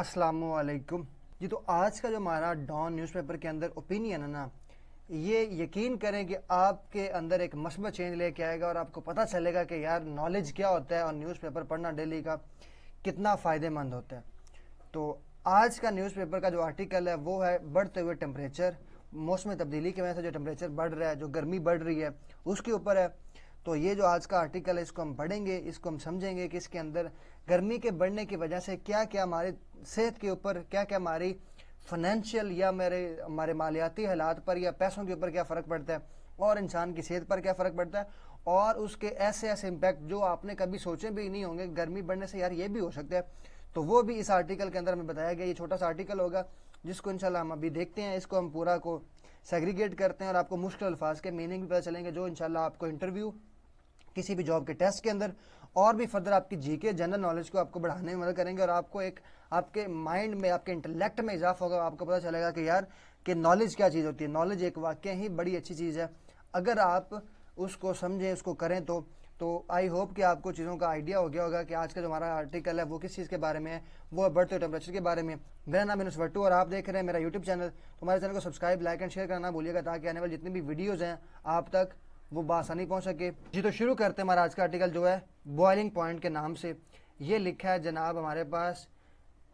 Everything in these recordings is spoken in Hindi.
असलकुम जी तो आज का जो हमारा डॉन न्यूज़पेपर के अंदर ओपिनियन है ना ये यकीन करें कि आपके अंदर एक मसबत चेंज लेके आएगा और आपको पता चलेगा कि यार नॉलेज क्या होता है और न्यूज़पेपर पढ़ना डेली का कितना फ़ायदेमंद होता है तो आज का न्यूज़पेपर का जो आर्टिकल है वो है बढ़ते हुए टेम्परेचर मौसम तब्दीली की वजह से जो टेम्परेचर बढ़ रहा है जो गर्मी बढ़ रही है उसके ऊपर है तो ये जो आज का आर्टिकल है इसको हम पढ़ेंगे इसको हम समझेंगे कि इसके अंदर गर्मी के बढ़ने की वजह से क्या क्या हमारे सेहत के ऊपर क्या क्या हमारी फाइनेंशियल या मेरे हमारे मालियाती हालात पर या पैसों के ऊपर क्या फ़र्क पड़ता है और इंसान की सेहत पर क्या फ़र्क पड़ता है और उसके ऐसे ऐसे इम्पैक्ट जो आपने कभी सोचे भी नहीं होंगे गर्मी बढ़ने से यार ये भी हो सकता है तो वो भी इस आर्टिकल के अंदर हमें बताया गया ये छोटा सा आर्टिकल होगा जिसको इंशाल्लाह हम अभी देखते हैं इसको हम पूरा को सेग्रीगेट करते हैं और आपको मुश्किल अल्फाज के मीनिंग भी पता चलेंगे जो इंशाल्लाह आपको इंटरव्यू किसी भी जॉब के टेस्ट के अंदर और भी फर्दर आपकी जीके जनरल नॉलेज को आपको बढ़ाने में मदद करेंगे और आपको एक आपके माइंड में आपके इंटेलेक्ट में इजाफा होगा आपको पता चलेगा कि यार कि नॉलेज क्या चीज़ होती है नॉलेज एक वाक्य ही बड़ी अच्छी चीज़ है अगर आप उसको समझें उसको करें तो तो आई होप कि आपको चीज़ों का आइडिया हो गया होगा कि आज का जो हमारा आर्टिकल है वो किस चीज़ के बारे में है वो बढ़ते हुए टेम्परेचर के बारे में मेरा नाम मीनू वट्टू और आप देख रहे हैं मेरा यूट्यूब चैनल तो हमारे चैनल को सब्सक्राइब लाइक एंड शेयर करना भूलिएगा ताकि आने वाली जितनी भी वीडियोज़ हैं आप तक वो बासानी पहुँच सके जी तो शुरू करते हैं हमारा आज का आर्टिकल जो है बॉइलिंग पॉइंट के नाम से ये लिखा है जनाब हमारे पास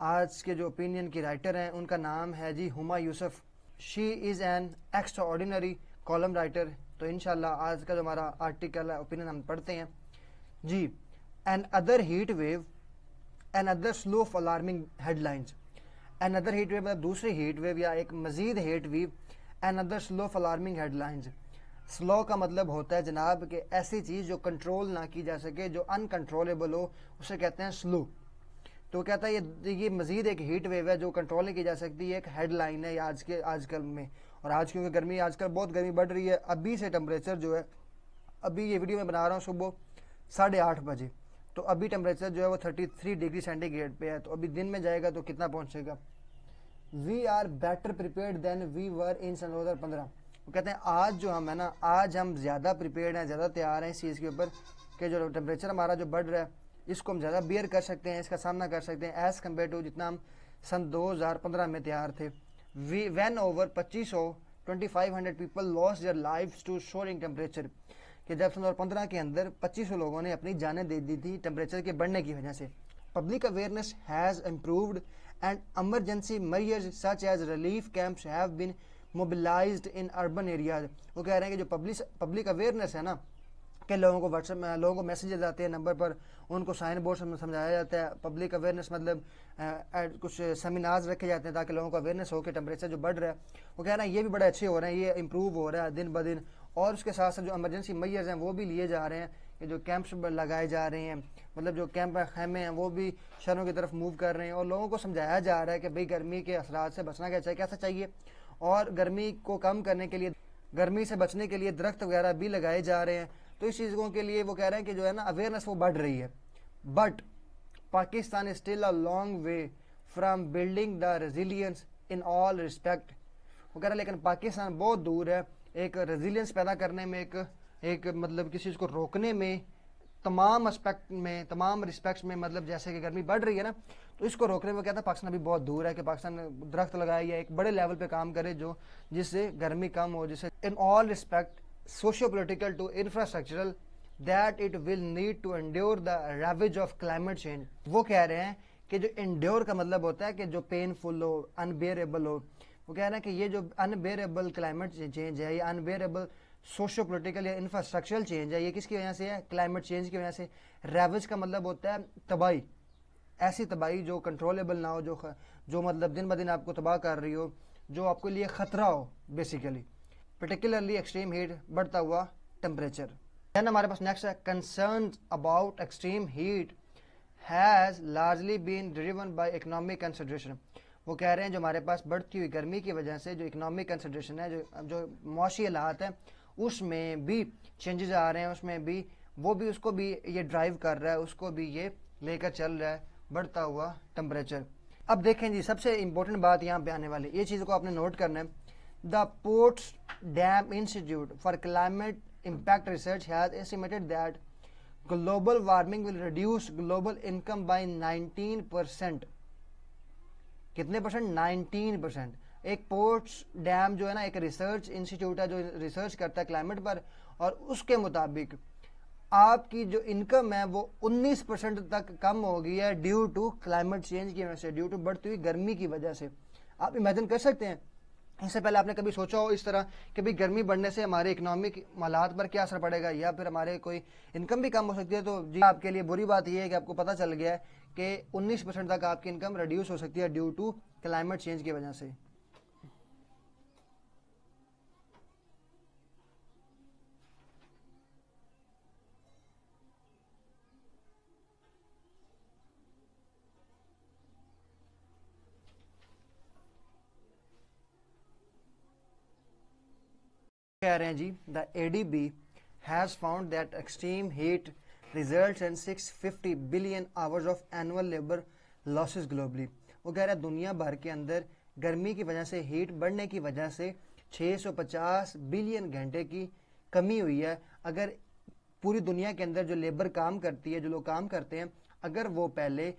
आज के जो ओपिनियन की राइटर हैं उनका नाम है जी Huma Yusuf she is an extraordinary column writer तो इन आज का जो हमारा आर्टिकल है ओपिनियन हम पढ़ते हैं जी another heat wave another slew of alarming headlines another heat wave मतलब दूसरी हीट वेव या एक मजीद heat wave another slew of alarming headlines slew का मतलब होता है जनाब कि ऐसी चीज़ जो कंट्रोल ना की जा सके जो अनकंट्रोलेबल हो उसे कहते हैं स्लो तो कहता है ये ये मज़ीद एक हीट वेव है जो कंट्रोल नहीं की जा सकती एक हेडलाइन है आज के आजकल में और आज क्योंकि गर्मी आजकल बहुत गर्मी बढ़ रही है अभी से टेम्परेचर जो है अभी ये वीडियो मैं बना रहा हूँ सुबह साढ़े आठ बजे तो अभी टेम्परेचर जो है वो थर्टी थ्री डिग्री सेंटीग्रेड पे है तो अभी दिन में जाएगा तो कितना पहुँचेगा we are better prepared than we were in सन दो हज़ार पंद्रह वो कहते हैं आज जो हम है ना आज हम ज़्यादा प्रिपेयर हैं ज़्यादा तैयार हैं इस चीज़ के ऊपर कि जो टेम्परेचर हमारा जो बढ़ रहा है इसको हम ज़्यादा बियर कर सकते हैं इसका सामना कर सकते हैं एज़ कम्पेयर टू जितना हम सन 2015 में तैयार थे वी वैन ओवर पच्चीस सौ twenty five hundred people loss your life to soaring temperature कि जब सन दो पंद्रह के अंदर पच्चीस सौ लोगों ने अपनी जानें दे दी थी टेम्परेचर के बढ़ने की वजह से public awareness has improved and emergency measures such as relief camps have been mobilise in urban areas वो कह रहे हैं कि जो पब्लिक पब्लिक अवेयरनेस है ना कि लोगों को व्हाट्सएप में लोगों को मैसेजेज आते हैं नंबर पर उनको साइन बोर्ड समझाया जाता है पब्लिक अवेयरनेस मतलब आ, आ, कुछ सेमिनार्स रखे जाते हैं ताकि लोगों को अवेयरनेस हो कि टेम्परेचर जो बढ़ रहा है वो कह रहे हैं ये भी बड़े अच्छे हो रहे हैं ये इंप्रूव हो रहा है दिन ब दिन और उसके साथ साथ जो एमरजेंसी मैयर्स हैं वो भी लिए जा रहे हैं कि जो कैंप्स लगाए जा रहे हैं मतलब जो कैंप खेमे हैं वो भी शहरों की तरफ मूव कर रहे हैं और लोगों को समझाया जा रहा है कि भाई गर्मी के असरा से बचना क्या चाहिए कैसा चाहिए और गर्मी को कम करने के लिए गर्मी से बचने के लिए दरख्त वगैरह भी लगाए जा रहे हैं तो इस चीज़ों के लिए वो कह रहे हैं कि जो है ना अवेयरनेस वो बढ़ रही है but Pakistan is still a long way from building the resilience in all respect वो कह रहे हैं लेकिन पाकिस्तान बहुत दूर है एक रेजिलियंस पैदा करने में एक एक मतलब किसी चीज़ को रोकने में तमाम एस्पेक्ट में तमाम रिस्पेक्ट में मतलब जैसे कि गर्मी बढ़ रही है ना तो इसको रोकने में कहता है पाकिस्तान अभी बहुत दूर है कि पाकिस्तान दरख्त लगाए या एक बड़े लेवल पे काम करे जो जिससे गर्मी कम हो जिससे in all respect socio political to infrastructural that it will need to endure the ravages of climate change वो कह रहे हैं कि जो इंड्योर का मतलब होता है कि जो पेनफुल हो अनबेरेबल हो वो कह रहे हैं कि ये जो अनबेरेबल क्लाइमेट चेंज है ये अनबेरेबल सोशो पोलिटिकल या इंफ्रास्ट्रक्चरल चेंज है ये किसकी वजह से है क्लाइमेट चेंज की वजह से रेवज का मतलब होता है तबाही ऐसी तबाही जो कंट्रोलेबल ना हो जो जो मतलब दिन ब दिन आपको तबाह कर रही हो जो आपके लिए ख़तरा हो बेसिकली पर्टिकुलरली एक्सट्रीम हीट बढ़ता हुआ टेम्परेचर दैन हमारे पास नेक्स्ट है concern about extreme heat has largely been driven by economic consideration वो कह रहे हैं जो हमारे पास बढ़ती हुई गर्मी की वजह से जो इकनॉमिक कंसिड्रेशन है जो जो मुशी हालात है उसमें भी चेंजेस आ रहे हैं उसमें भी वो भी उसको भी ये ड्राइव कर रहा है उसको भी ये लेकर चल रहा है बढ़ता हुआ टेम्परेचर अब देखें जी सबसे इम्पोर्टेंट बात यहाँ पे आने वाली ये चीज़ को आपने नोट करना है the Potsdam Institute for Climate Impact Research है estimated that global warming will reduce global income 19 कितने परसेंट 19 परसेंट एक पोर्ट्स डैम जो है ना एक रिसर्च इंस्टीट्यूट है जो रिसर्च करता है क्लाइमेट पर और उसके मुताबिक आपकी जो इनकम है वो 19 परसेंट तक कम हो गई है ड्यू टू क्लाइमेट चेंज की वजह से ड्यू टू बढ़ती हुई गर्मी की वजह से आप इमेजिन कर सकते हैं इससे पहले आपने कभी सोचा हो इस तरह कि भाई गर्मी बढ़ने से हमारे इकोनॉमिक हालात पर क्या असर पड़ेगा या फिर हमारे कोई इनकम भी कम हो सकती है तो जी आपके लिए बुरी बात यह है कि आपको पता चल गया है कि 19 परसेंट तक आपकी इनकम रिड्यूस हो सकती है ड्यू टू क्लाइमेट चेंज की वजह से कह रहे हैं जी the A D B has found that extreme heat result in six fifty billion hours of annual labour losses globally वो कह रहे हैं दुनिया भर के अंदर गर्मी की वजह से हीट बढ़ने की वजह से 650 बिलियन घंटे की कमी हुई है अगर पूरी दुनिया के अंदर जो लेबर काम करती है जो लोग काम करते हैं अगर वो पहले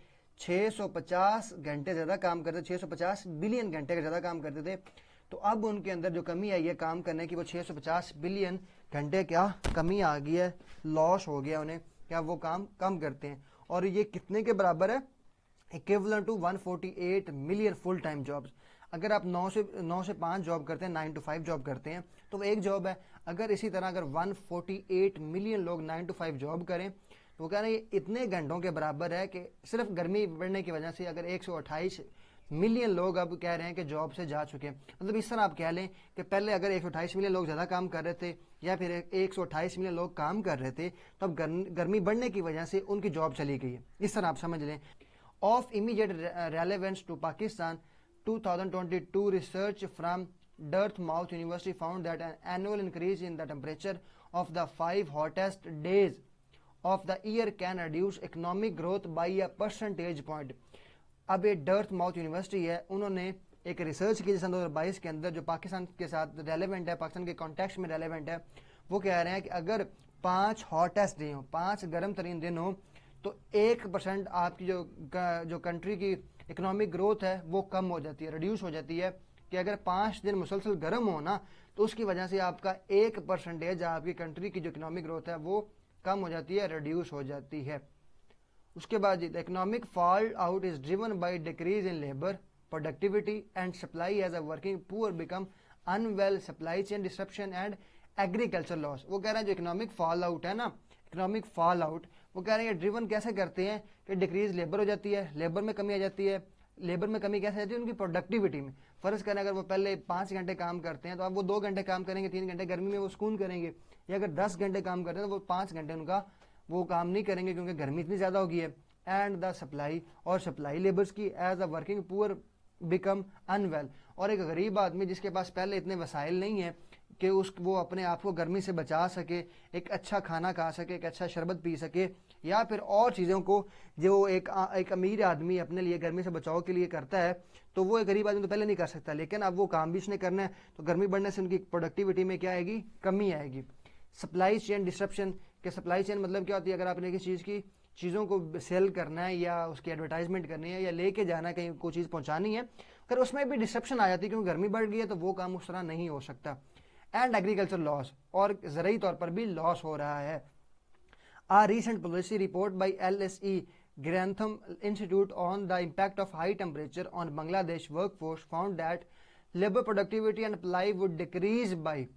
650 घंटे ज़्यादा काम करते 650 बिलियन घंटे का ज़्यादा काम करते थे तो अब उनके अंदर जो कमी आई है काम करने की वो 650 बिलियन घंटे क्या कमी आ गई है लॉस हो गया उन्हें क्या वो काम कम करते हैं और ये कितने के बराबर है equivalent to 148 million full time jobs अगर आप 9 से 9 से 5 जॉब करते हैं 9 टू 5 जॉब करते हैं तो वो एक जॉब है अगर इसी तरह अगर 148 मिलियन लोग 9 टू 5 जॉब करें तो वो कह रहे हैं इतने घंटों के बराबर है कि सिर्फ गर्मी बढ़ने की वजह से अगर 128 मिलियन लोग अब कह रहे हैं कि जॉब से जा चुके हैं मतलब इस तरह आप कह लें कि पहले अगर एक मिलियन लोग ज़्यादा काम कर रहे थे या फिर एक मिलियन लोग काम कर रहे थे तो अब गर्मी बढ़ने की वजह से उनकी जॉब चली गई है इस तरह आप समझ लें of immediate relevance to Pakistan 2022 research from Dartmouth University found that an annual increase in the temperature of the five hottest days of the year can reduce economic growth by a percentage point. अब ये डर्थ माउथ यूनिवर्सिटी है उन्होंने एक रिसर्च की सन दो के अंदर जो पाकिस्तान के साथ रेलिवेंट है पाकिस्तान के कॉन्टेक्स्ट में रेलिवेंट है वो कह रहे हैं कि अगर पाँच हॉटेस्ट दिन हों पाँच गर्म तरीन दिन हों तो एक परसेंट आपकी जो जो कंट्री की इकोनॉमिक ग्रोथ है वो कम हो जाती है रिड्यूस हो जाती है कि अगर पाँच दिन मुसलसल गर्म हो ना तो उसकी वजह से आपका एक परसेंटेज आपकी कंट्री की जो इकोनॉमिक ग्रोथ है वो कम हो जाती है रिड्यूस हो जाती है उसके बाद economic fallout is driven by decrease in labour productivity and supply as a working poor become unwell supply chain disruption and agriculture loss वो कह रहे हैं जो इकोनॉमिक फॉल आउट है ना इकोनॉमिक फॉल आउट वो कह रहे हैं ये ड्रिवन कैसे करते हैं कि डिक्रीज लेबर हो जाती है लेबर में कमी आ जाती है लेबर में कमी कैसे आती है उनकी प्रोडक्टिविटी में फर्ज करें अगर वो पहले पाँच घंटे काम करते हैं तो अब वो दो घंटे काम करेंगे तीन घंटे गर्मी में वो सुकून करेंगे या अगर दस घंटे काम करते हैं तो वो पाँच घंटे उनका वो काम नहीं करेंगे क्योंकि गर्मी इतनी ज़्यादा होगी है एंड द सप्लाई और सप्लाई लेबर्स की as a working poor become unwell और एक गरीब आदमी जिसके पास पहले इतने वसाइल नहीं है कि उस वो अपने आप को गर्मी से बचा सके एक अच्छा खाना खा सके एक अच्छा शरबत पी सके या फिर और चीज़ों को जो एक एक अमीर आदमी अपने लिए गर्मी से बचाव के लिए करता है तो वो एक गरीब आदमी तो पहले नहीं कर सकता लेकिन अब वो काम भी उसने करना है तो गर्मी बढ़ने से उनकी प्रोडक्टिविटी में क्या आएगी कमी आएगी सप्लाई चेन डिस्ट्रप्शन कि सप्लाई चेन मतलब क्या होती है अगर आपने किसी चीज़ की चीज़ों को सेल करना है या उसकी एडवर्टाइजमेंट करनी है या लेके जाना कहीं कोई चीज़ पहुंचानी है अगर उसमें भी डिसप्शन आ जाती है क्योंकि गर्मी बढ़ गई है तो वो काम उस तरह नहीं हो सकता एंड एग्रीकल्चर लॉस और ज़रूरी तौर पर भी लॉस हो रहा है a recent policy report by L S E Grantham Institute on the impact of high temperature on Bangladesh workforce found that labour productivity and apply would decrease by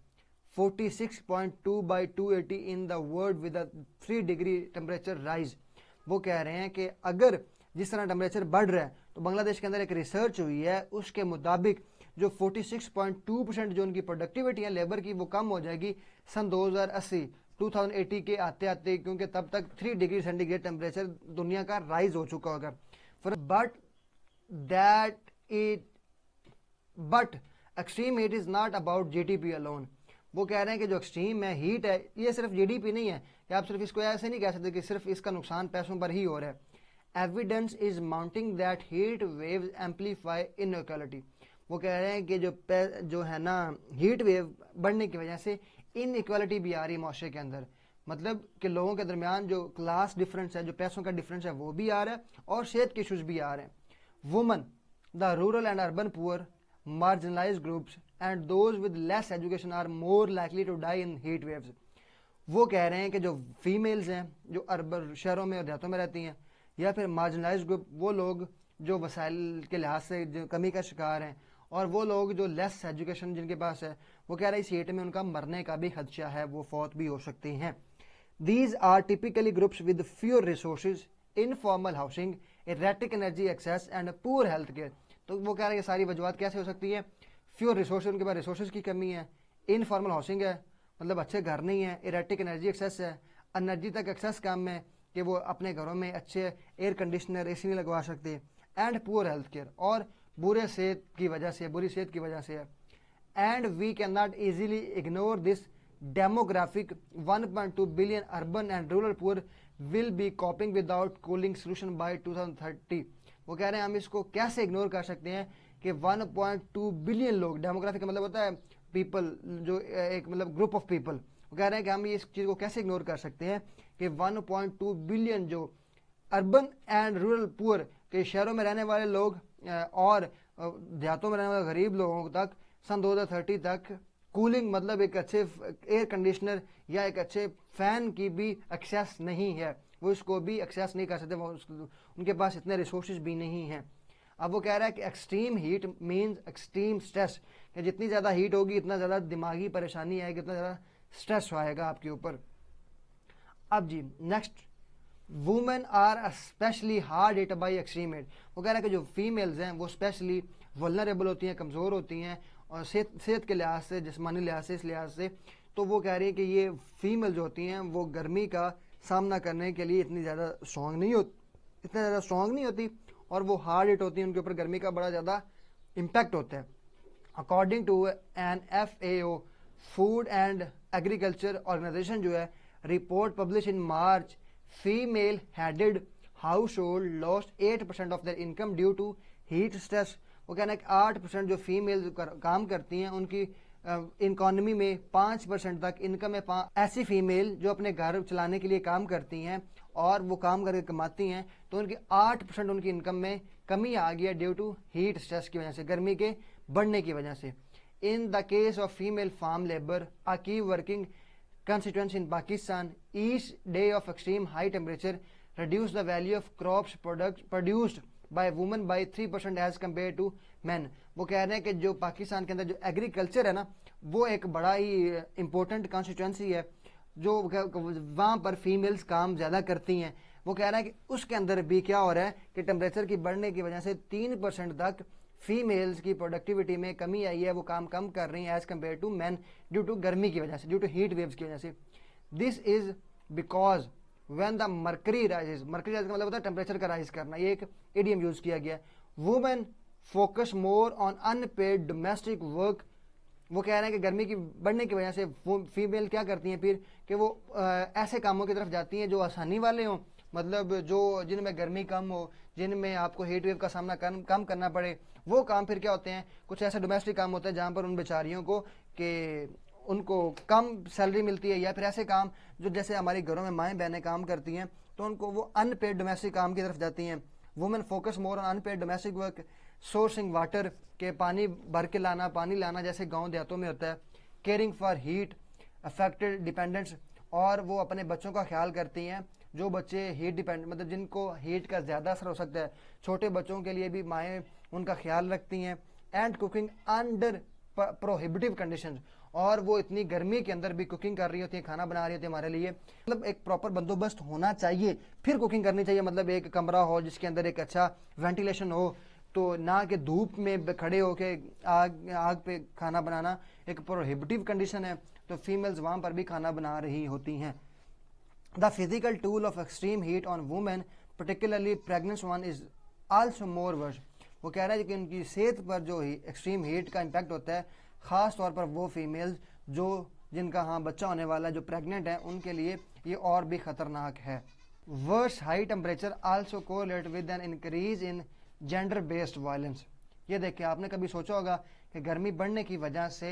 46.2 by 280 in world with a three degree temperature rise वो कह रहे हैं कि अगर जिस तरह टेम्परेचर बढ़ रहा है तो बांग्लादेश के अंदर एक रिसर्च हुई है उसके मुताबिक जो 46.2 परसेंट जो उनकी प्रोडक्टिविटी है लेबर की वो कम हो जाएगी सन 2080 2080 के आते आते क्योंकि तब तक थ्री डिग्री सेंटीग्रेड टेम्परेचर दुनिया का राइज हो चुका होगा but that it but extreme it is not about G D P alone वो कह रहे हैं कि जो एक्सट्रीम है हीट है ये सिर्फ जीडीपी नहीं है कि आप सिर्फ इसको ऐसे नहीं कह सकते कि सिर्फ इसका नुकसान पैसों पर ही हो रहा है evidence is mounting that heat wave amplify inequality वो कह रहे हैं कि जो जो है ना हीट वेव बढ़ने की वजह से इनक्वालिटी भी आ रही है माशरे के अंदर मतलब कि लोगों के दरमियान जो क्लास डिफरेंस है जो पैसों का डिफरेंस है वो भी आ रहा है और सेहत के इशूज़ भी आ रहे हैं women the rural and urban poor marginalise groups and those with less education are more likely to die in heat waves वो कह रहे हैं कि जो फीमेल्स हैं जो अरबन शहरों में और देहातों में रहती हैं या फिर मार्जिनलाइज ग्रुप वो लोग जो वसाइल के लिहाज से जो कमी का शिकार हैं और वो लोग जो लेस एजुकेशन जिनके पास है वो कह रहे हैं इस हीट में उनका मरने का भी खदशा है वो फौत भी हो सकती हैं these are typically groups with fewer resource informal housing erratic energy access and poor health care तो वो कह रहे हैं सारी वजूहत कैसे हो सकती है फ्यूर रिसोर्स उनके पास रिसोर्स की कमी है इनफॉर्मल हाउसिंग है मतलब अच्छे घर नहीं है इरेटिक एनर्जी एक्सेस है एनर्जी तक एक्सेस कम है कि वो अपने घरों में अच्छे एयर कंडीशनर ए नहीं लगवा सकते एंड पुअर हेल्थ केयर और बुरे सेहत की वजह से बुरी सेहत की वजह से है and we can not easily ignore this demographic 1.2 billion urban and rural poor will be coping without cooling solution by 2030 वो कह रहे हैं हम इसको कैसे इग्नोर कर सकते हैं कि 1.2 बिलियन लोग डेमोग्राफी का मतलब होता है पीपल जो एक मतलब ग्रुप ऑफ पीपल वो कह रहे हैं कि हम इस चीज़ को कैसे इग्नोर कर सकते हैं कि 1.2 बिलियन जो अर्बन एंड रूरल पुअर के शहरों में रहने वाले लोग और देहातों में रहने वाले गरीब लोगों तक सन दो तक कूलिंग मतलब एक अच्छे एयर कंडीशनर या एक अच्छे फैन की भी एक्सेस नहीं है वो इसको भी एक्सेस नहीं कर सकते उनके पास इतने रिसोर्स भी नहीं हैं अब वो कह रहा है कि extreme heat means extreme stress कि जितनी ज़्यादा हीट होगी इतना ज़्यादा दिमागी परेशानी आएगी उतना ज़्यादा स्ट्रेस आएगा आपके ऊपर अब जी next women are especially hard hit by extreme heat वो कह रहा है कि जो फीमेल्स हैं वो स्पेशली वलनरेबल होती हैं कमज़ोर होती हैं और सेहत सेहत के लिहाज से जिसमानी लिहाज से इस लिहाज से तो वो कह रही है कि ये फीमेल जो होती हैं वो गर्मी का सामना करने के लिए इतनी ज़्यादा स्ट्रॉन्ग नहीं होती इतना ज़्यादा स्ट्रॉन्ग नहीं होती और वो हार्ड हिट होती हैं उनके ऊपर गर्मी का बड़ा ज़्यादा इम्पैक्ट होता है according to an F A O food and agriculture organisation जो है report publish in March female headed household lost eight percent of their income due to heat stress वो कहना है कि आठ परसेंट जो फीमेल कर, काम करती हैं उनकी इकॉनमी में पाँच परसेंट तक इनकम है ऐसी फीमेल जो अपने घर चलाने के लिए काम करती हैं और वो काम करके कमाती हैं तो उनकी आठ परसेंट उनकी इनकम में कमी आ गई है ड्यू टू हीट स्ट्रेस की वजह से गर्मी के बढ़ने की वजह से in the case of female farm labour uh की working in Pakistan each day of extreme high temperature reduce the value of crop product produced by women by three percent as compare to man वो कह रहे हैं कि जो पाकिस्तान के अंदर जो एग्रीकल्चर है ना वो एक बड़ा ही इंपॉर्टेंट कॉन्स्टिट्यूंसी है जो वहाँ पर फीमेल्स काम ज़्यादा करती हैं वो कह रहा है कि उसके अंदर भी क्या हो रहा है कि टेम्परेचर की बढ़ने की वजह से तीन परसेंट तक फीमेल्स की प्रोडक्टिविटी में कमी आई है वो काम कम कर रही हैं as compare to man due to गर्मी की वजह से ड्यू टू हीट वेव्स की वजह से this is because when the mercury rises mercury rise का मतलब होता है टेम्परेचर का राइज करना ये एक एडियम यूज़ किया गया है women focus more on unpaid domestic work वो कह रहे हैं कि गर्मी की बढ़ने की वजह से वो फीमेल क्या करती हैं फिर कि वो ऐसे कामों की तरफ जाती हैं जो आसानी वाले हों मतलब जो जिनमें गर्मी कम हो जिनमें आपको हीट वेव का सामना कर, कम करना पड़े वो काम फिर क्या होते हैं कुछ ऐसे डोमेस्टिक काम होते हैं जहाँ पर उन बेचारियों को कि उनको कम सैलरी मिलती है या फिर ऐसे काम जो जैसे हमारे घरों में माएँ बहनें काम करती हैं तो उनको वो अनपेड डोमेस्टिक काम की तरफ जाती हैं women focus more on unpaid domestic work sourcing water के पानी भर के लाना पानी लाना जैसे गांव देहातों में होता है caring for heat affected dependents और वो अपने बच्चों का ख्याल करती हैं जो बच्चे हीट डिपेंड मतलब जिनको हीट का ज़्यादा असर हो सकता है छोटे बच्चों के लिए भी माएँ उनका ख्याल रखती हैं and cooking under prohibitive condition और वो इतनी गर्मी के अंदर भी कुकिंग कर रही होती है खाना बना रही होती है हमारे लिए मतलब एक प्रॉपर बंदोबस्त होना चाहिए फिर कुकिंग करनी चाहिए मतलब एक कमरा हो जिसके अंदर एक अच्छा वेंटिलेशन हो तो ना कि धूप में खड़े होके आग आग पे खाना बनाना एक प्रोहिबिटिव कंडीशन है तो फीमेल्स वहाँ पर भी खाना बना रही होती हैं the physical toll of extreme heat on women particularly pregnant one is also more worse वो कह रहा है कि उनकी सेहत पर जो ही एक्सट्रीम हीट का इम्पैक्ट होता है ख़ास तौर पर वो फीमेल्स जो जिनका हाँ बच्चा होने वाला है जो प्रेगनेंट है उनके लिए ये और भी ख़तरनाक है worse high temperature also correlate with an increase in gender based violence ये देखिए आपने कभी सोचा होगा कि गर्मी बढ़ने की वजह से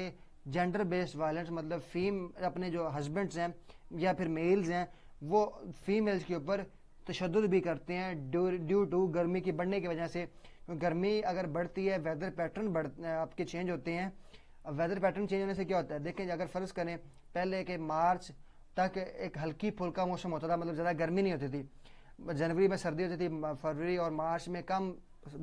जेंडर बेस्ड वायलेंस मतलब फीम अपने जो हस्बेंड्स हैं या फिर मेल्स हैं वो फीमेल्स के ऊपर तशद भी करते हैं ड्यू टू गर्मी की बढ़ने की वजह से तो गर्मी अगर बढ़ती है वेदर पैटर्न बढ़ आपके चेंज होते हैं वेदर पैटर्न चेंज होने से क्या होता है देखें अगर फ़र्ज़ करें पहले के मार्च तक एक हल्की फुल्का मौसम होता था मतलब ज़्यादा गर्मी नहीं होती थी जनवरी में सर्दी होती थी फरवरी और मार्च में कम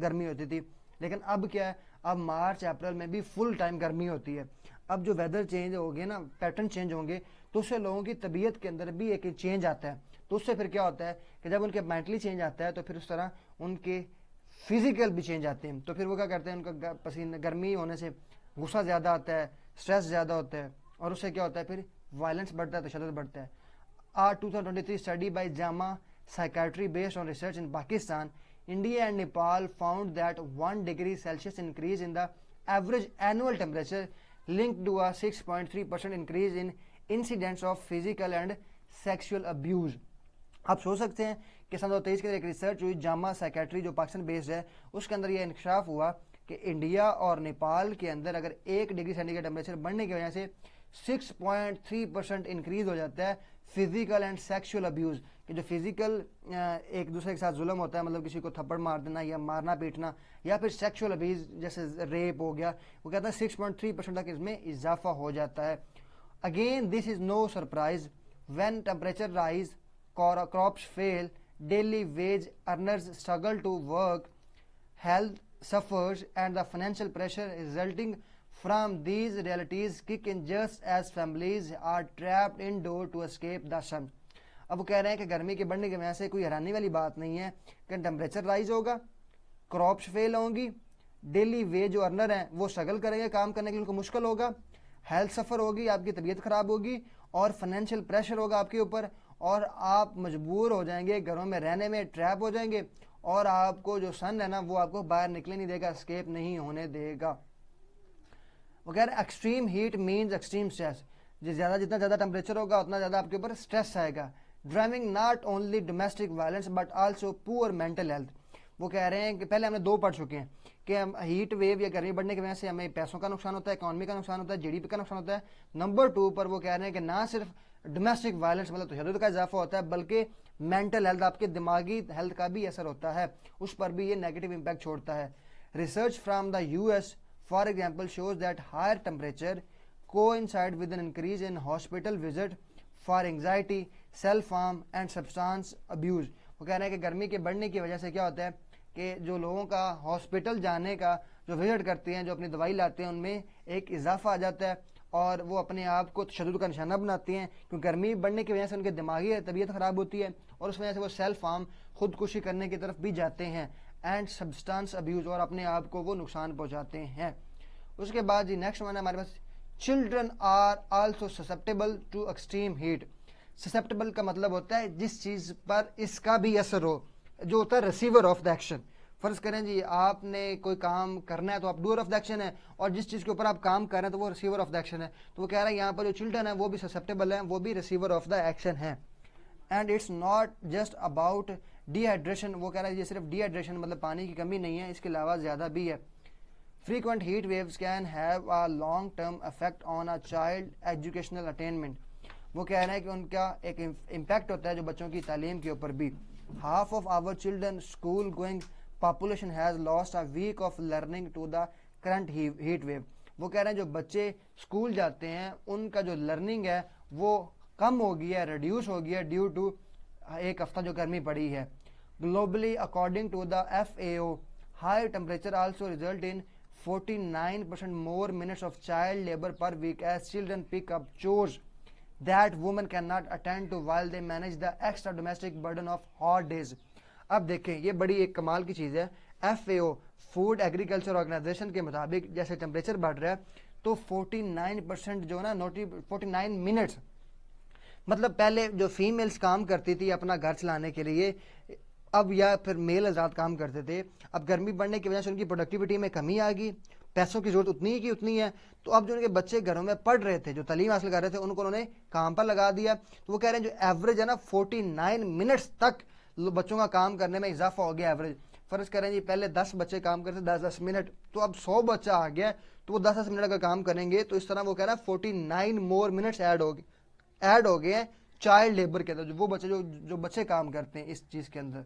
गर्मी होती थी लेकिन अब क्या है अब मार्च अप्रैल में भी फुल टाइम गर्मी होती है अब जो वेदर चेंज हो गए ना पैटर्न चेंज होंगे तो उससे लोगों की तबीयत के अंदर भी एक चेंज आता है तो उससे फिर क्या होता है कि जब उनके मेंटली चेंज आता है तो फिर उस तरह उनके फिजिकल भी चेंज आते हैं तो फिर वो क्या करते हैं उनका पसीना गर्मी होने से गुस्सा ज़्यादा आता है स्ट्रेस ज़्यादा होता है और उससे क्या होता है फिर वायलेंस बढ़ता है तशद बढ़ता है a two three study by JAMA Psychiatry based on research in Pakistan India and Nepal found that 1 degree Celsius increase in the average annual temperature linked to a 6.3% increase in incidents of physical and sexual abuse. आप सोच सकते हैं कि सन दो तेईस के अंदर एक रिसर्च हुई जामा सेक्रेटरी जो पाकिस्तान बेस्ड है उसके अंदर यह इंकशाफ हुआ कि इंडिया और नेपाल के अंदर अगर एक डिग्री सेंटीग्रेड टेम्परेचर बढ़ने की वजह से 6.3 परसेंट इंक्रीज हो जाता है फिज़िकल एंड सेक्सुअल अब्यूज़ कि जो फिज़िकल एक दूसरे के साथ जुल्म होता है मतलब किसी को थप्पड़ मार देना या मारना पीटना या फिर सेक्सुअल अब्यूज़ जैसे रेप हो गया वो कहता है सिक्स पॉइंट थ्री परसेंट तक इसमें इजाफा हो जाता है again this is no surprise when temperature rise crop fail daily wage earners struggle to work health suffers and the financial pressure resulting these realities kick in just as families are trapped indoor to escape the sun अब वो कह रहे हैं कि गर्मी के बढ़ने की वजह से कोई हैरानी वाली बात नहीं है कि टेम्परेचर राइज होगा क्रॉप्स फेल होंगी डेली वेज अर्नर हैं वो स्ट्रगल करेंगे काम करने के लिए उनको मुश्किल होगा हेल्थ सफ़र होगी आपकी तबीयत ख़राब होगी और फाइनेंशियल प्रेशर होगा आपके ऊपर और आप मजबूर हो जाएंगे घरों में रहने में ट्रैप हो जाएंगे और आपको जो सन है ना वो आपको बाहर निकले नहीं देगा स्केप नहीं होने देगा वो कह रहे हैं extreme heat means extreme stress ज़्यादा जितना ज़्यादा टेम्परेचर होगा उतना ज़्यादा आपके ऊपर स्ट्रेस आएगा driving not only domestic violence but also poor mental health वो कह रहे हैं कि पहले हमने दो पढ़ चुके हैं कि हम हीट वेव या गर्मी बढ़ने की वजह से हमें पैसों का नुकसान होता है इकानमी का नुकसान होता है जी का नुकसान होता है नंबर टू पर वो कह रहे हैं कि ना सिर्फ डोमेस्टिक वायलेंस मतलब तशद का इजाफा होता है बल्कि मेंटल हेल्थ आपके दिमागी हेल्थ का भी असर होता है उस पर भी ये नेगेटिव इम्पैक्ट छोड़ता है research from the US for example shows that higher temperature coincide with an increase in hospital visit for anxiety self harm and substance abuse वो कह रहे हैं कि गर्मी के बढ़ने की वजह से क्या होता है कि जो लोगों का हॉस्पिटल जाने का जो विजिट करते हैं जो अपनी दवाई लाते हैं उनमें एक इजाफा आ जाता है और वो अपने आप को तशद का निशाना बनाती हैं क्योंकि गर्मी बढ़ने की वजह से उनके दिमागी तबीयत ख़राब होती है और उस वजह से वो सेल्फ हार्म खुदकुशी करने की तरफ भी जाते हैं एंड सब्सटेंस अब्यूज़ और अपने आप को वो नुकसान पहुँचाते हैं उसके बाद जी नेक्स्ट वन है हमारे पास children are also susceptible to extreme heat susceptible का मतलब होता है जिस चीज़ पर इसका भी असर हो जो होता है रिसीवर ऑफ द एक्शन फ़र्ज़ करें जी आपने कोई काम करना है तो आप डूअर ऑफ द एक्शन है और जिस चीज़ के ऊपर आप काम कर रहे हैं तो वो रिसीवर ऑफ द एक्शन है तो वो कह रहा है यहाँ पर जो चिल्ड्रन है वो भी ससेप्टेबल है वो भी रिसीवर ऑफ द एक्शन है and it's not just about dehydration वो कह रहा है ये सिर्फ डिहाइड्रेशन मतलब पानी की कमी नहीं है इसके अलावा ज़्यादा भी है frequent heat waves can have a long term affect on a child educational attainment वो कह रहे हैं कि उनका एक इम्पैक्ट होता है जो बच्चों की तालीम के ऊपर भी half of our children school going population has lost a week of learning to the current heat wave वो कह रहे हैं जो बच्चे स्कूल जाते हैं उनका जो लर्निंग है वो कम हो गया है रिड्यूस हो गया ड्यू टू एक हफ्ता जो गर्मी पड़ी है globally according to the F A O high temperature also result in 49 percent more minutes of child labour per week as children pick up chores that women can not attend to while they manage the extra domestic burden of hot days अब देखें ये बड़ी एक कमाल की चीज़ है F A O food agriculture organisation के मुताबिक जैसे टेम्परेचर बढ़ रहा है तो 49 परसेंट जो ना नोटी नाइन मिनट्स मतलब पहले जो फीमेल्स काम करती थी अपना घर चलाने के लिए अब या फिर मेल आज़ाद काम करते थे अब गर्मी बढ़ने की वजह से उनकी प्रोडक्टिविटी में कमी आ गई पैसों की ज़रूरत उतनी ही की उतनी है तो अब जो उनके बच्चे घरों में पढ़ रहे थे जो तलीम हासिल कर रहे थे उनको उन्होंने काम पर लगा दिया तो वो कह रहे हैं जो एवरेज है ना फोर्टी नाइन मिनट्स तक बच्चों का काम करने में इजाफा हो गया एवरेज फ़र्ज़ कह रहे हैं जी पहले दस बच्चे काम करते दस दस मिनट तो अब सौ बच्चा आ गया तो वो दस दस मिनट का काम करेंगे तो इस तरह वो कह रहा है forty nine more minutes add हो गए ऐड हो गए हैं चाइल्ड लेबर के अंदर जो वो बच्चे जो जो बच्चे काम करते हैं इस चीज़ के अंदर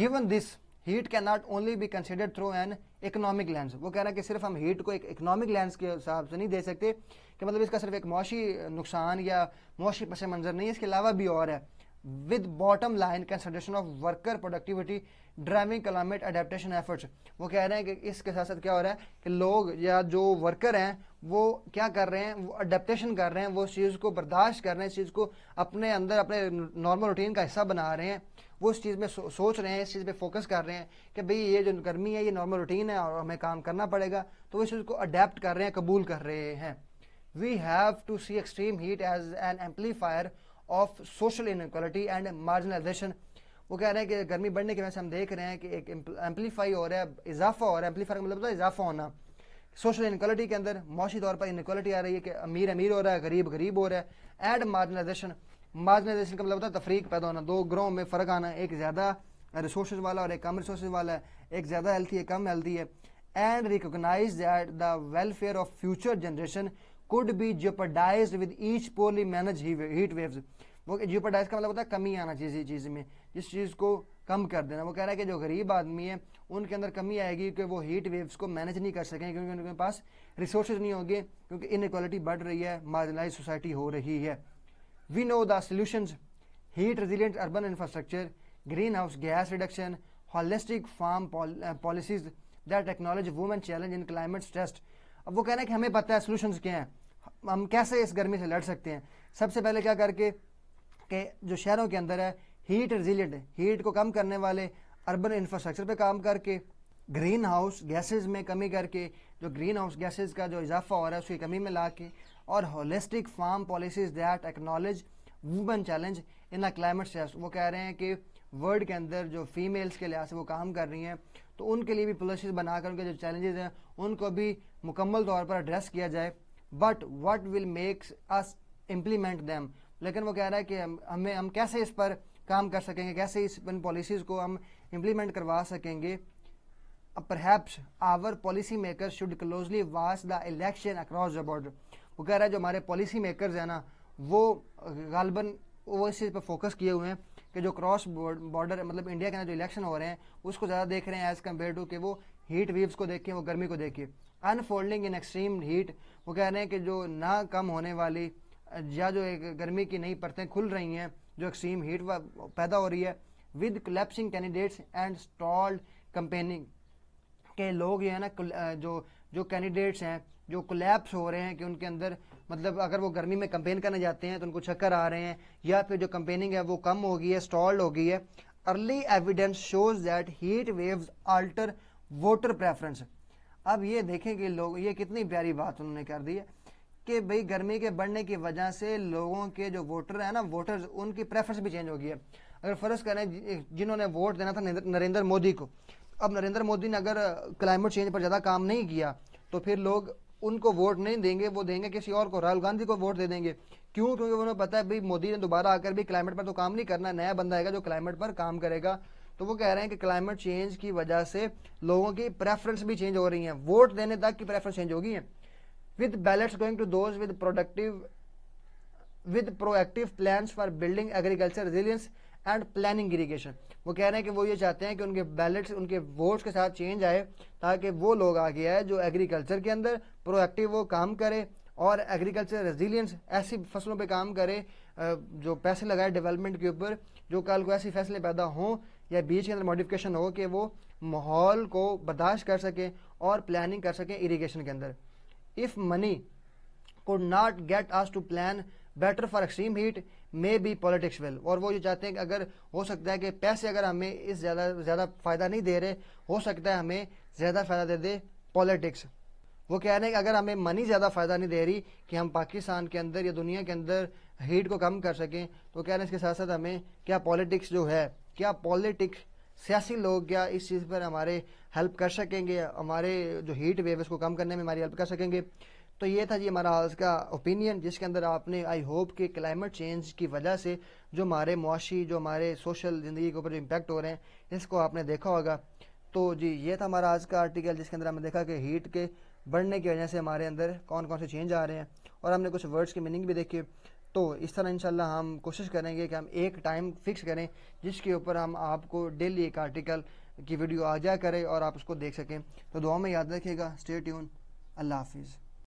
given this heat can not only be consider through an economic lens वो कह रहा है कि सिर्फ हम हीट को एक इकोनॉमिक लेंस के हिसाब से नहीं दे सकते कि मतलब इसका सिर्फ एक मौशी नुकसान या मौशी पस मंजर नहीं है इसके अलावा भी और है with bottom line consideration of worker productivity driving climate adaptation efforts वो कह रहे हैं कि इसके साथ साथ क्या हो रहा है कि लोग या जो वर्कर हैं वो क्या कर रहे हैं वो अडेप्टेशन कर रहे हैं वो चीज़ को बर्दाश्त कर रहे हैं इस चीज़ को अपने अंदर अपने नॉर्मल रूटीन का हिस्सा बना रहे हैं वो इस चीज़ में सो, सोच रहे हैं इस चीज़ पर फोकस कर रहे हैं कि भाई ये जो गर्मी है ये नॉर्मल रूटीन है और हमें काम करना पड़ेगा तो वो इस चीज़ को अडेप्ट कर रहे हैं कबूल कर रहे हैं we have to see extreme heat as an amplifier of social inequality and marginalisation वो कह रहे हैं कि गर्मी बढ़ने की वजह से हम देख रहे हैं कि एक एम्पलीफाई हो रहा है इजाफा हो रहा है एम्पलीफाई का मतलब है इजाफा होना सोशल इनक्वालिटी के अंदर माशी तौर पर इनक्वालिटी आ रही है कि अमीर अमीर हो रहा है गरीब गरीब हो रहा है एड मार्जिनाइजेशन मार्जनाइजेशन का मतलब होता है तफरीक पैदा होना दो ग्रोह में फ़र्क आना एक ज़्यादा रिसोर्स वाला और एक कम रिसोर्स वाला है एक ज़्यादा हेल्थी है कम हेल्थी है and recognise that the welfare of future generation could be jeopardise with each poorly manage heat waves वो यूपरडाइज का मतलब होता है कमी आना इस चीज़ में जिस चीज़ को कम कर देना वो कह रहा है कि जो गरीब आदमी है उनके अंदर कमी आएगी क्योंकि वो हीट वेव्स को मैनेज नहीं कर सकेंगे क्योंकि उनके पास रिसोर्स नहीं होंगे क्योंकि इनक्वालिटी बढ़ रही है मार्जिलाइज सोसाइटी हो रही है we know the solutions heat resilient urban infrastructure greenhouse gas reduction holistic farm policies that technology women challenge in climate stressed अब वो कह रहे हैं कि हमें पता है सोल्यूशंस क्या हैं हम कैसे इस गर्मी से लड़ सकते हैं सबसे पहले क्या करके के जो शहरों के अंदर है हीट रिजिलियंट हीट को कम करने वाले अर्बन इंफ्रास्ट्रक्चर पे काम करके ग्रीन हाउस गैसेज में कमी करके जो ग्रीन हाउस गैसेज का जो इजाफा हो रहा है उसकी कमी में ला के और holistic farm policies that acknowledge women challenge in the climate stress वो कह रहे हैं कि वर्ल्ड के अंदर जो फीमेल्स के लिहाज से वो काम कर रही हैं तो उनके लिए भी पॉलिसीज बनाकर उनके जो चैलेंजेस हैं उनको भी मुकम्मल तौर पर एड्रेस किया जाए but what will makes us implement them लेकिन वो कह रहा है कि हम हमें हम कैसे इस पर काम कर सकेंगे कैसे इस इन पॉलिसीज़ को हम इम्प्लीमेंट करवा सकेंगे perhaps our policy maker should closely watch the election across the border वो कह रहा है जो हमारे पॉलिसी मेकर्स हैं ना वो गालबन वो इस चीज़ पर फोकस किए हुए हैं कि जो क्रॉस बॉर्डर मतलब इंडिया के अंदर जो इलेक्शन हो रहे हैं उसको ज़्यादा देख रहे हैं एज़ कम्पेयर टू कि वो हीट वेव्स को देखें वो गर्मी को देखें अनफोल्डिंग इन एक्सट्रीम हीट वो कह रहे हैं कि जो ना कम होने वाली या जो एक गर्मी की नई परतें खुल रही हैं जो एक्सट्रीम हीट पैदा हो रही है with collapsing candidates and stalled campaigning के लोग ये है ना जो जो कैंडिडेट्स हैं जो कलेप्स हो रहे हैं कि उनके अंदर मतलब अगर वो गर्मी में कंपेन करने जाते हैं तो उनको चक्कर आ रहे हैं या फिर जो कंपेनिंग है वो कम हो गई है स्टॉल्ड हो गई है early evidence shows that heat waves alter voter preference अब ये देखें कि लोग ये कितनी प्यारी बात उन्होंने कर दी है कि भाई गर्मी के बढ़ने की वजह से लोगों के जो वोटर हैं ना वोटर्स उनकी प्रेफरेंस भी चेंज हो गई है अगर फ़र्ज़ करें जिन्होंने वोट देना था नरेंद्र मोदी को अब नरेंद्र मोदी ने अगर क्लाइमेट चेंज पर ज़्यादा काम नहीं किया तो फिर लोग उनको वोट नहीं देंगे वो देंगे किसी और को राहुल गांधी को वोट दे देंगे क्यों क्योंकि उन्हें पता है भाई मोदी ने दोबारा आकर भी क्लाइमेट पर तो काम नहीं करना नया बंदा आएगा जो क्लाइमेट पर काम करेगा तो वो कह रहे हैं कि क्लाइमेट चेंज की वजह से लोगों की प्रेफरेंस भी चेंज हो रही है वोट देने तक की प्रेफरेंस चेंज होगी है with ballots going to those with productive with proactive plans for building agriculture resilience and planning irrigation वो कह रहे हैं कि वो ये चाहते हैं कि उनके बैलेट्स उनके वोट्स के साथ चेंज आए ताकि वो लोग आगे आए जो एग्रीकल्चर के अंदर प्रोएक्टिव वो काम करे और एग्रीकल्चर रेजिलियंस ऐसी फसलों पे काम करे जो पैसे लगाए डेवलपमेंट के ऊपर जो कल को ऐसी फैसले पैदा हों या बीच के अंदर मॉडिफिकेशन हो कि वो माहौल को बर्दाश्त कर सकें और प्लानिंग कर सकें इरीगेशन के अंदर if money could not get us to plan better for extreme heat maybe politics will और वो ये चाहते हैं कि अगर हो सकता है कि पैसे अगर हमें इस ज़्यादा ज़्यादा फ़ायदा नहीं दे रहे हो सकता है हमें ज़्यादा फ़ायदा दे दे पॉलिटिक्स वो कह रहे हैं कि अगर हमें मनी ज़्यादा फ़ायदा नहीं दे रही कि हम पाकिस्तान के अंदर या दुनिया के अंदर हीट को कम कर सकें तो कह रहे हैं इसके साथ साथ हमें क्या पॉलिटिक्स जो है क्या पॉलिटिक्स सियासी लोग क्या इस चीज़ पर हमारे हेल्प कर सकेंगे हमारे जो हीट वेव इसको कम करने में हमारी हेल्प कर सकेंगे तो ये था जी हमारा आज का ओपिनियन जिसके अंदर आपने आई होप कि क्लाइमेट चेंज की वजह से जो हमारे मुआशी जो हमारे सोशल ज़िंदगी के ऊपर जो इम्पेक्ट हो रहे हैं इसको आपने देखा होगा तो जी ये था हमारा आज का आर्टिकल जिसके अंदर हमने देखा कि हीट के बढ़ने की वजह से हमारे अंदर कौन कौन से चेंज आ रहे हैं और हमने कुछ वर्ड्स की मीनिंग भी देखी तो इस तरह इनशाला हम कोशिश करेंगे कि हम एक टाइम फिक्स करें जिसके ऊपर हम आपको डेली एक आर्टिकल की वीडियो आ जाया करें और आप उसको देख सकें तो दुआ में याद रखिएगा स्टे ट्यून अल्लाह हाफिज़